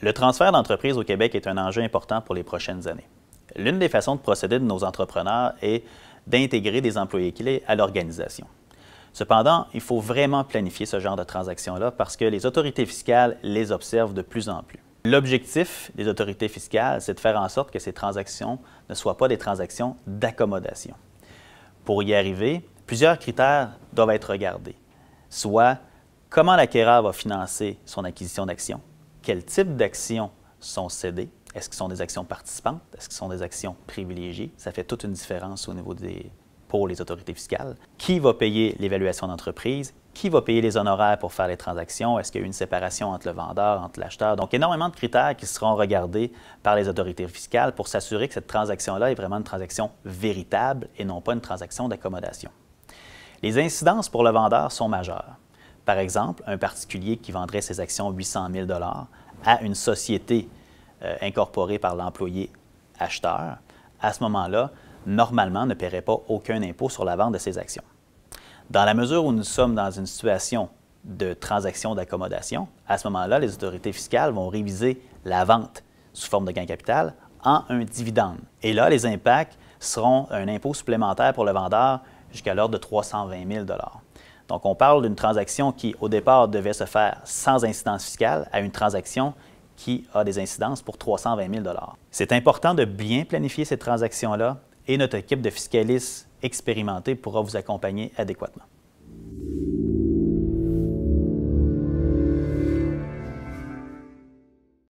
Le transfert d'entreprise au Québec est un enjeu important pour les prochaines années. L'une des façons de procéder de nos entrepreneurs est d'intégrer des employés clés à l'organisation. Cependant, il faut vraiment planifier ce genre de transactions-là parce que les autorités fiscales les observent de plus en plus. L'objectif des autorités fiscales, c'est de faire en sorte que ces transactions ne soient pas des transactions d'accommodation. Pour y arriver, plusieurs critères doivent être regardés, soit comment l'acquéreur va financer son acquisition d'actions, quel type d'actions sont cédées. Est-ce qu'ils sont des actions participantes? Est-ce qu'ils sont des actions privilégiées? Ça fait toute une différence au niveau des, pour les autorités fiscales. Qui va payer l'évaluation d'entreprise? Qui va payer les honoraires pour faire les transactions? Est-ce qu'il y a une séparation entre le vendeur, entre l'acheteur? Donc, énormément de critères qui seront regardés par les autorités fiscales pour s'assurer que cette transaction-là est vraiment une transaction véritable et non pas une transaction d'accommodation. Les incidences pour le vendeur sont majeures. Par exemple, un particulier qui vendrait ses actions 800 000 à une société euh, incorporée par l'employé acheteur, à ce moment-là, normalement, ne paierait pas aucun impôt sur la vente de ses actions. Dans la mesure où nous sommes dans une situation de transaction d'accommodation, à ce moment-là, les autorités fiscales vont réviser la vente sous forme de gain capital en un dividende. Et là, les impacts seront un impôt supplémentaire pour le vendeur jusqu'à l'ordre de 320 000 donc, on parle d'une transaction qui, au départ, devait se faire sans incidence fiscale à une transaction qui a des incidences pour 320 000 C'est important de bien planifier ces transactions-là et notre équipe de fiscalistes expérimentés pourra vous accompagner adéquatement.